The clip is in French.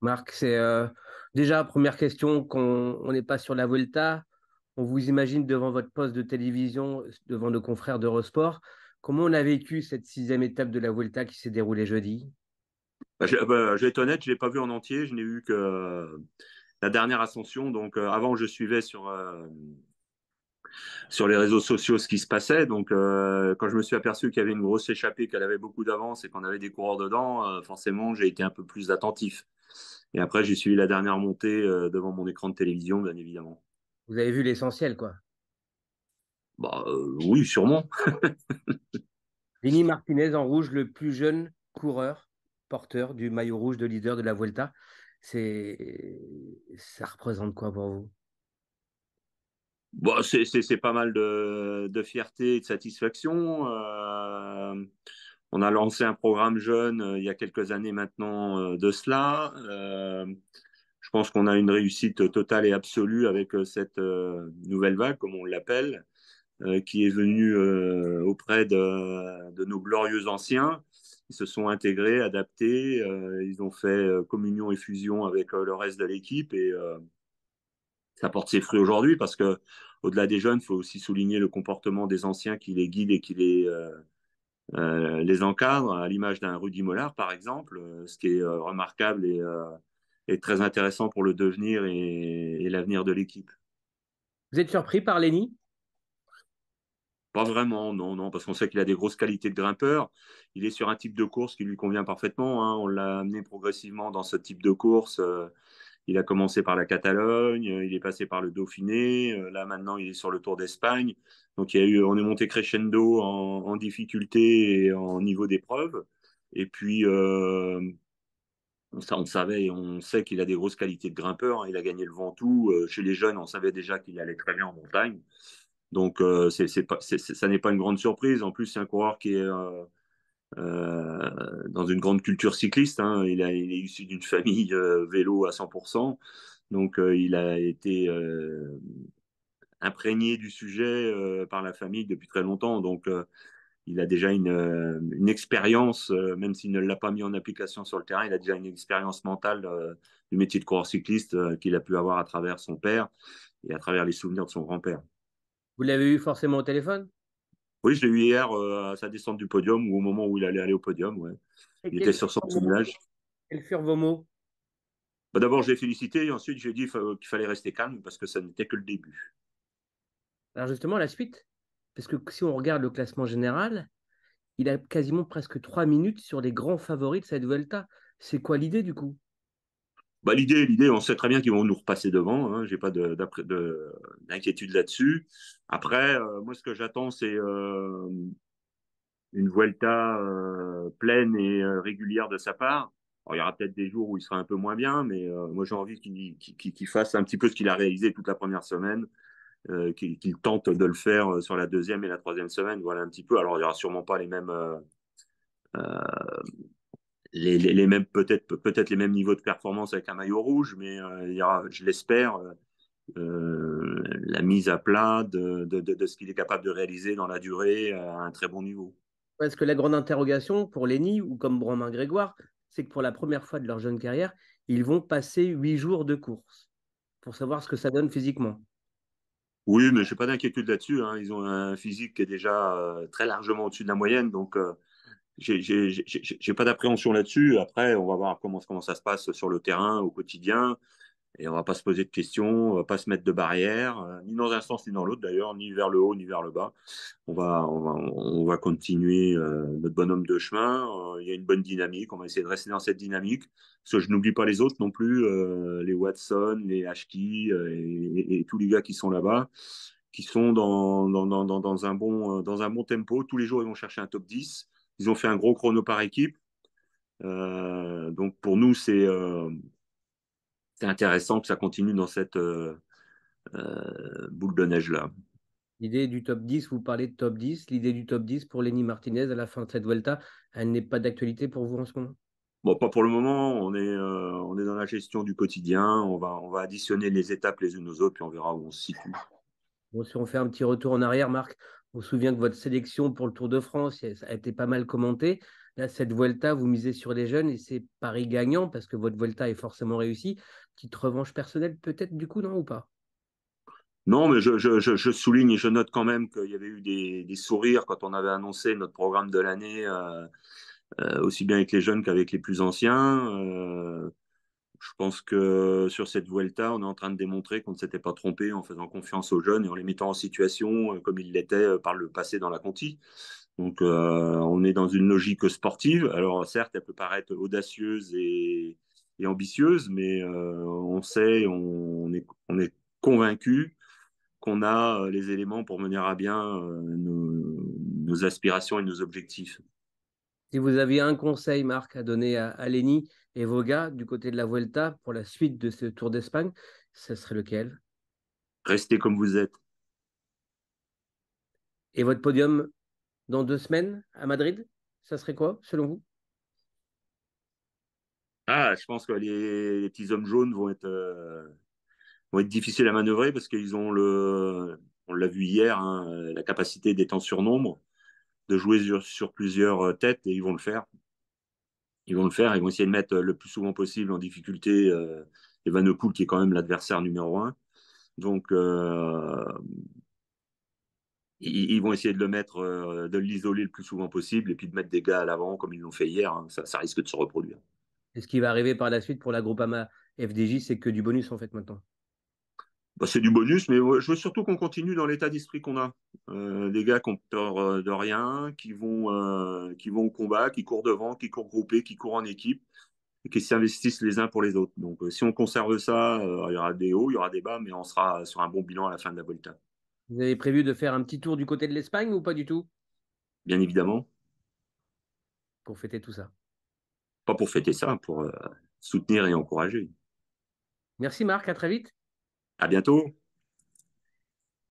Marc, c'est euh, déjà première question Quand on n'est pas sur la Vuelta. On vous imagine devant votre poste de télévision, devant nos confrères d'Eurosport. Comment on a vécu cette sixième étape de la Vuelta qui s'est déroulée jeudi bah, bah, je, vais être honnête, je ne l'ai pas vu en entier. Je n'ai eu que euh, la dernière ascension. Donc, euh, avant, je suivais sur, sur les réseaux sociaux ce qui se passait. Donc, euh, quand je me suis aperçu qu'il y avait une grosse échappée, qu'elle avait beaucoup d'avance et qu'on avait des coureurs dedans, euh, forcément, j'ai été un peu plus attentif. Et après, j'ai suivi la dernière montée euh, devant mon écran de télévision, bien évidemment. Vous avez vu l'essentiel, quoi bah, Oui, sûrement. Vinny Martinez en rouge, le plus jeune coureur porteur du maillot rouge de leader de la Vuelta. C'est ça représente quoi pour vous c'est pas mal de, fierté et de satisfaction. Euh, on a lancé un programme jeune euh, il y a quelques années maintenant euh, de cela. je pense qu'on a une réussite totale et absolue avec cette nouvelle vague, comme on l'appelle, qui est venue auprès de, de, nos glorieux anciens. Ils se sont intégrés, adaptés, ils ont fait communion et fusion avec le reste de l'équipe et ça porte ses fruits aujourd'hui parce que au-delà des jeunes, il faut aussi souligner le comportement des anciens qui les guident et qui les, euh, euh, les encadrent, à l'image d'un Rudy Mollard, par exemple, euh, ce qui est remarquable et, très intéressant pour le devenir et, l'avenir de l'équipe. Vous êtes surpris par Lenny Pas vraiment, non, non, parce qu'on sait qu'il a des grosses qualités de grimpeur. Il est sur un type de course qui lui convient parfaitement. Hein. On l'a amené progressivement dans ce type de course il a commencé par la Catalogne, euh, il est passé par le Dauphiné, euh, là maintenant il est sur le Tour d'Espagne. Donc il y a eu, on est monté crescendo en, difficulté et en niveau d'épreuve. Et puis euh, ça on savait, on sait qu'il a des grosses qualités de grimpeur. Hein. Il a gagné le Ventoux. chez les jeunes, on savait déjà qu'il allait très bien en montagne. Donc c'est, ça n'est pas une grande surprise. En plus c'est un coureur qui est euh, dans une grande culture cycliste. Hein, il, a, est issu d'une famille euh, vélo à 100%, donc euh, il a été imprégné du sujet par la famille depuis très longtemps. Donc il a déjà une, expérience, même s'il ne l'a pas mis en application sur le terrain, il a déjà une expérience mentale du métier de coureur cycliste qu'il a pu avoir à travers son père et à travers les souvenirs de son grand-père. Vous l'avez eu forcément au téléphone oui, je l'ai eu hier euh, à sa descente du podium ou au moment où il allait aller au podium. il était sur son Quels furent vos mots bah, D'abord, je l'ai félicité et ensuite, j'ai dit euh, qu'il fallait rester calme parce que ça n'était que le début. Alors justement, la suite, parce que si on regarde le classement général, il a quasiment presque trois minutes sur les grands favoris de cette Vuelta. C'est quoi l'idée du coup bah, l'idée, l'idée, on sait très bien qu'ils vont nous repasser devant. Hein, J'ai pas d'inquiétude là-dessus. Après, euh, moi, ce que j'attends, c'est euh, une Vuelta euh, pleine et régulière de sa part. il y aura peut-être des jours où il sera un peu moins bien, mais moi j'ai envie qu'il fasse un petit peu ce qu'il a réalisé toute la première semaine, qu'il tente de le faire sur la deuxième et la troisième semaine. Voilà un petit peu. Alors il y aura sûrement pas les mêmes les, mêmes peut-être peut-être les mêmes niveaux de performance avec un maillot rouge, mais euh, il je l'espère, euh, euh, la mise à plat de, ce qu'il est capable de réaliser dans la durée à un très bon niveau. Parce que la grande interrogation pour Lenny ou comme Bromain Grégoire, c'est que pour la première fois de leur jeune carrière, ils vont passer huit jours de course pour savoir ce que ça donne physiquement. Oui, mais je n'ai pas d'inquiétude là-dessus. Hein. Ils ont un physique qui est déjà très largement au-dessus de la moyenne, donc j'ai pas d'appréhension là-dessus. Après, on va voir comment, comment ça se passe sur le terrain au quotidien. Et on va pas se poser de questions, on va pas se mettre de barrières, euh, ni dans un sens ni dans l'autre d'ailleurs, ni vers le haut ni vers le bas. On va, on va, on va continuer euh, notre bonhomme de chemin. Euh, il y a une bonne dynamique, on va essayer de rester dans cette dynamique. Parce que je n'oublie pas les autres non plus, les Watson, les Ashki et, tous les gars qui sont là-bas, qui sont dans, dans, dans, un bon, dans un bon tempo. Tous les jours, ils vont chercher un top 10. Ils ont fait un gros chrono par équipe. Euh, donc pour nous, euh, c'est intéressant que ça continue dans cette euh, euh boule de neige-là. L'idée du top 10, vous parlez de top 10. L'idée du top 10 pour Lenny Martinez à la fin de cette Vuelta, elle n'est pas d'actualité pour vous en ce moment Bon, pas pour le moment. On est, on est dans la gestion du quotidien. On va, on va additionner les étapes les unes aux autres, puis on verra où on se situe. Bon, si on fait un petit retour en arrière, Marc, on se souvient que votre sélection pour le Tour de France a été pas mal commentée. Là, cette Volta, vous misez sur les jeunes et c'est pari gagnant parce que votre Volta est forcément réussie. Petite revanche personnelle, peut-être du coup, non ou pas Non, mais je, souligne et je note quand même qu'il y avait eu des, sourires quand on avait annoncé notre programme de l'année, euh, euh, aussi bien avec les jeunes qu'avec les plus anciens. Euh, je pense que euh, sur cette Vuelta, on est en train de démontrer qu'on ne s'était pas trompé en faisant confiance aux jeunes et en les mettant en situation euh, comme ils l'étaient euh, par le passé dans la Conti. Donc, on est dans une logique sportive. Alors, certes, elle peut paraître audacieuse et, ambitieuse, mais on sait, on, on est, convaincu qu'on a les éléments pour mener à bien nos aspirations et nos objectifs. Si vous aviez un conseil, Marc, à donner à, Aleni et vos gars du côté de la Vuelta pour la suite de ce Tour d'Espagne, ce serait lequel Restez comme vous êtes. Et votre podium dans deux semaines à Madrid, ça serait quoi selon vous Ah, je pense que les, petits hommes jaunes vont être, euh, être difficiles à manœuvrer parce qu'ils ont le, on l'a vu hier, hein, la capacité d'être en surnombre de jouer sur, plusieurs euh, têtes et ils vont le faire. Ils vont le faire, ils vont essayer de mettre euh, le plus souvent possible en difficulté euh, Evan O'Cool qui est quand même l'adversaire numéro un. Donc, ils, vont essayer de le mettre, de l'isoler le plus souvent possible et puis de mettre des gars à l'avant comme ils l'ont fait hier. Hein. Ça, ça, risque de se reproduire. Et ce qui va arriver par la suite pour la Groupama FDJ, c'est que du bonus en fait maintenant. Bah, c'est du bonus, mais je veux surtout qu'on continue dans l'état d'esprit qu'on a. Euh, des gars qui ont peur euh, de rien, qui vont, euh, qui vont au combat, qui courent devant, qui courent groupés, qui courent en équipe et qui s'investissent les uns pour les autres. Donc si on conserve ça, il y aura des hauts, il y aura des bas, mais on sera sur un bon bilan à la fin de la Volta. Vous avez prévu de faire un petit tour du côté de l'Espagne ou pas du tout Bien évidemment. Pour fêter tout ça Pas pour fêter ça, pour soutenir et encourager. Merci Marc, à très vite. À bientôt.